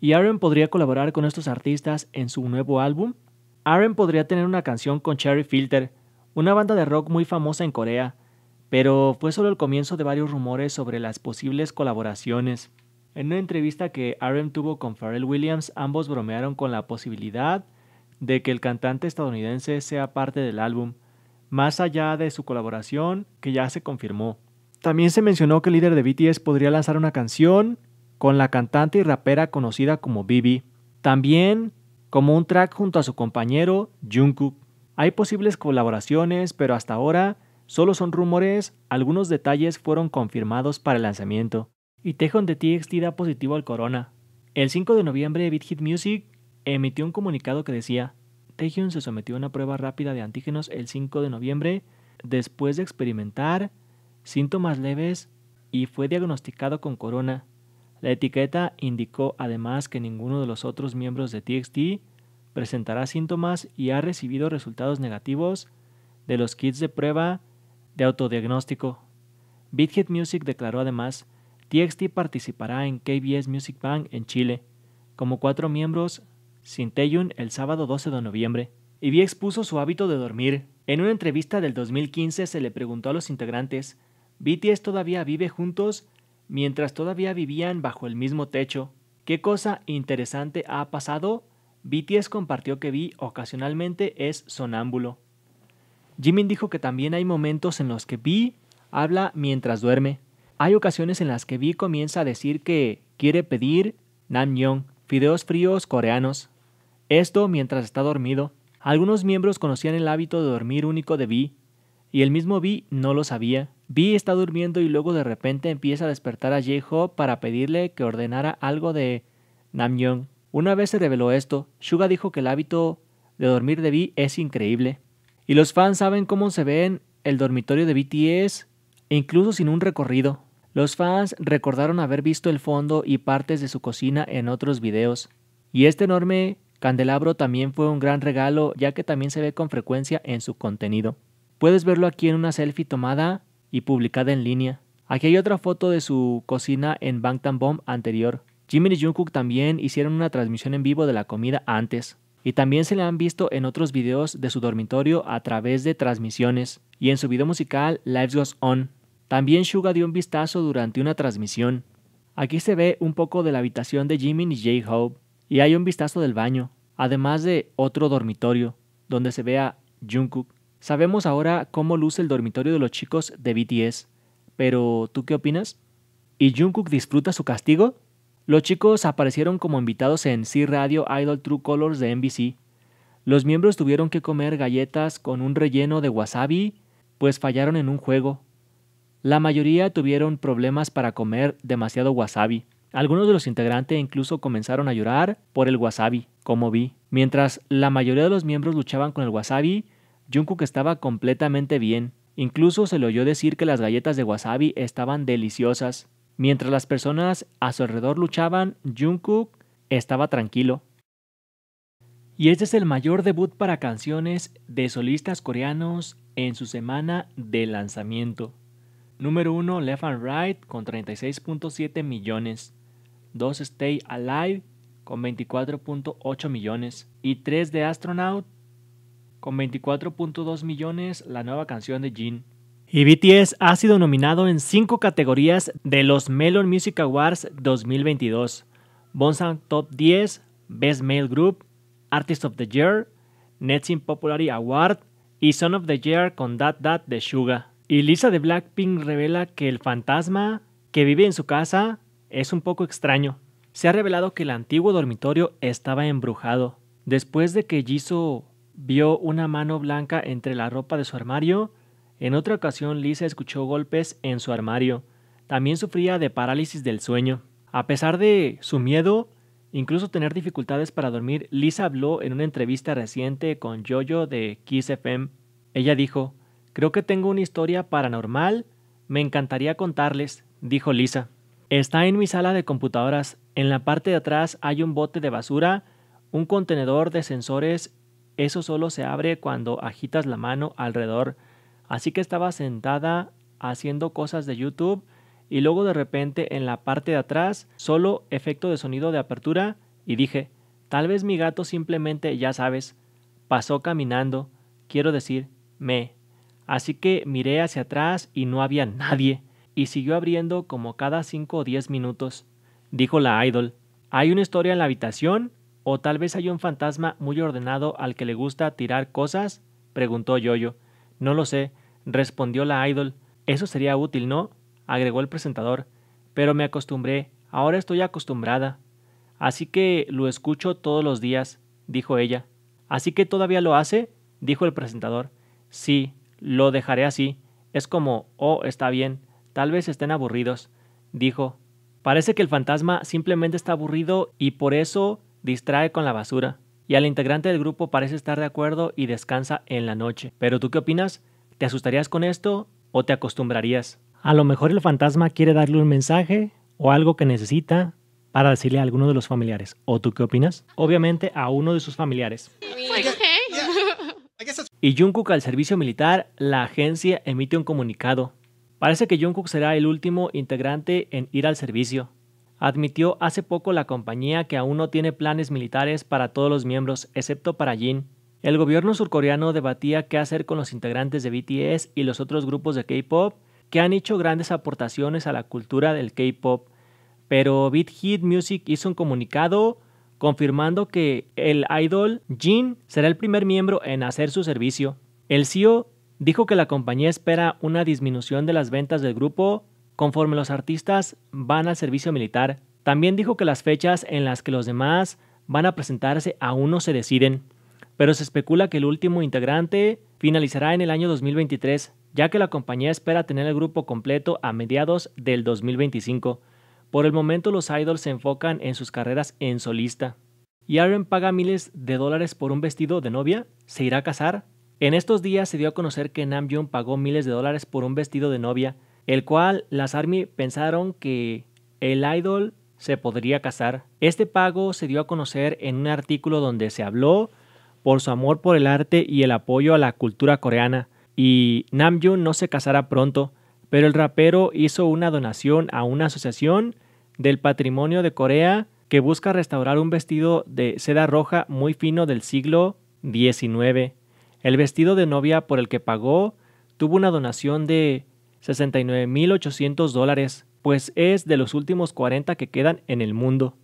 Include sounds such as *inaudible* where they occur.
y Aaron podría colaborar con estos artistas en su nuevo álbum. Aaron podría tener una canción con Cherry Filter, una banda de rock muy famosa en Corea, pero fue solo el comienzo de varios rumores sobre las posibles colaboraciones. En una entrevista que Aaron tuvo con Pharrell Williams, ambos bromearon con la posibilidad de que el cantante estadounidense sea parte del álbum, más allá de su colaboración que ya se confirmó. También se mencionó que el líder de BTS podría lanzar una canción con la cantante y rapera conocida como Bibi, también como un track junto a su compañero Jungkook. Hay posibles colaboraciones, pero hasta ahora solo son rumores, algunos detalles fueron confirmados para el lanzamiento. Y Tejon de TXT da positivo al corona. El 5 de noviembre, Big Hit Music emitió un comunicado que decía: Tejon se sometió a una prueba rápida de antígenos el 5 de noviembre después de experimentar síntomas leves y fue diagnosticado con corona. La etiqueta indicó además que ninguno de los otros miembros de TXT presentará síntomas y ha recibido resultados negativos de los kits de prueba de autodiagnóstico. BitHit Music declaró además, TXT participará en KBS Music Bank en Chile, como cuatro miembros sin el sábado 12 de noviembre. Y vi expuso su hábito de dormir. En una entrevista del 2015 se le preguntó a los integrantes, ¿BTS todavía vive juntos mientras todavía vivían bajo el mismo techo. ¿Qué cosa interesante ha pasado? BTS compartió que Vi ocasionalmente es sonámbulo. Jimin dijo que también hay momentos en los que Vi habla mientras duerme. Hay ocasiones en las que Vi comienza a decir que quiere pedir yong. fideos fríos coreanos. Esto mientras está dormido. Algunos miembros conocían el hábito de dormir único de Vi, y el mismo Vi no lo sabía. Vi está durmiendo y luego de repente empieza a despertar a Jeho para pedirle que ordenara algo de Namjoon. Una vez se reveló esto, Suga dijo que el hábito de dormir de Vi es increíble. Y los fans saben cómo se ve en el dormitorio de BTS, incluso sin un recorrido. Los fans recordaron haber visto el fondo y partes de su cocina en otros videos. Y este enorme candelabro también fue un gran regalo ya que también se ve con frecuencia en su contenido. Puedes verlo aquí en una selfie tomada y publicada en línea. Aquí hay otra foto de su cocina en Bangtan Bomb anterior. Jimin y Jungkook también hicieron una transmisión en vivo de la comida antes. Y también se le han visto en otros videos de su dormitorio a través de transmisiones y en su video musical Lives Goes On. También Suga dio un vistazo durante una transmisión. Aquí se ve un poco de la habitación de Jimin y J-Hope y hay un vistazo del baño, además de otro dormitorio donde se ve a Jungkook. Sabemos ahora cómo luce el dormitorio de los chicos de BTS, pero ¿tú qué opinas? ¿Y Jungkook disfruta su castigo? Los chicos aparecieron como invitados en C Radio Idol True Colors de NBC. Los miembros tuvieron que comer galletas con un relleno de wasabi, pues fallaron en un juego. La mayoría tuvieron problemas para comer demasiado wasabi. Algunos de los integrantes incluso comenzaron a llorar por el wasabi, como vi. Mientras la mayoría de los miembros luchaban con el wasabi, Jungkook estaba completamente bien. Incluso se le oyó decir que las galletas de wasabi estaban deliciosas. Mientras las personas a su alrededor luchaban, Jungkook estaba tranquilo. Y este es el mayor debut para canciones de solistas coreanos en su semana de lanzamiento. Número 1 Left and Right con 36.7 millones. 2 Stay Alive con 24.8 millones. Y 3 The Astronaut con 24.2 millones, la nueva canción de Jin. Y BTS ha sido nominado en 5 categorías de los Melon Music Awards 2022. Bonsang Top 10, Best Male Group, Artist of the Year, in Popularity Award y Son of the Year con That That de Suga. Y Lisa de Blackpink revela que el fantasma que vive en su casa es un poco extraño. Se ha revelado que el antiguo dormitorio estaba embrujado. Después de que Jisoo Vio una mano blanca entre la ropa de su armario. En otra ocasión, Lisa escuchó golpes en su armario. También sufría de parálisis del sueño. A pesar de su miedo, incluso tener dificultades para dormir, Lisa habló en una entrevista reciente con Jojo de Kiss FM. Ella dijo: Creo que tengo una historia paranormal. Me encantaría contarles, dijo Lisa. Está en mi sala de computadoras. En la parte de atrás hay un bote de basura, un contenedor de sensores eso solo se abre cuando agitas la mano alrededor. Así que estaba sentada haciendo cosas de YouTube y luego de repente en la parte de atrás solo efecto de sonido de apertura y dije, tal vez mi gato simplemente, ya sabes, pasó caminando, quiero decir, me. Así que miré hacia atrás y no había nadie y siguió abriendo como cada 5 o 10 minutos. Dijo la idol, hay una historia en la habitación ¿O tal vez hay un fantasma muy ordenado al que le gusta tirar cosas? preguntó Yoyo. No lo sé, respondió la idol. Eso sería útil, ¿no? agregó el presentador. Pero me acostumbré, ahora estoy acostumbrada. Así que lo escucho todos los días, dijo ella. ¿Así que todavía lo hace? dijo el presentador. Sí, lo dejaré así. Es como, oh, está bien, tal vez estén aburridos, dijo. Parece que el fantasma simplemente está aburrido y por eso distrae con la basura, y al integrante del grupo parece estar de acuerdo y descansa en la noche. Pero tú qué opinas? ¿Te asustarías con esto o te acostumbrarías? A lo mejor el fantasma quiere darle un mensaje o algo que necesita para decirle a alguno de los familiares. ¿O tú qué opinas? Obviamente a uno de sus familiares. Pues, *laughs* y Jungkook al servicio militar, la agencia emite un comunicado. Parece que Jungkook será el último integrante en ir al servicio admitió hace poco la compañía que aún no tiene planes militares para todos los miembros, excepto para Jin. El gobierno surcoreano debatía qué hacer con los integrantes de BTS y los otros grupos de K-Pop que han hecho grandes aportaciones a la cultura del K-Pop, pero Beat Hit Music hizo un comunicado confirmando que el idol Jin será el primer miembro en hacer su servicio. El CEO dijo que la compañía espera una disminución de las ventas del grupo conforme los artistas van al servicio militar. También dijo que las fechas en las que los demás van a presentarse aún no se deciden, pero se especula que el último integrante finalizará en el año 2023, ya que la compañía espera tener el grupo completo a mediados del 2025. Por el momento los idols se enfocan en sus carreras en solista. ¿Y Aaron paga miles de dólares por un vestido de novia? ¿Se irá a casar? En estos días se dio a conocer que Namjoon pagó miles de dólares por un vestido de novia el cual las Army pensaron que el idol se podría casar. Este pago se dio a conocer en un artículo donde se habló por su amor por el arte y el apoyo a la cultura coreana, y Namjoon no se casará pronto, pero el rapero hizo una donación a una asociación del patrimonio de Corea que busca restaurar un vestido de seda roja muy fino del siglo XIX. El vestido de novia por el que pagó tuvo una donación de 69.800 dólares, pues es de los últimos 40 que quedan en el mundo.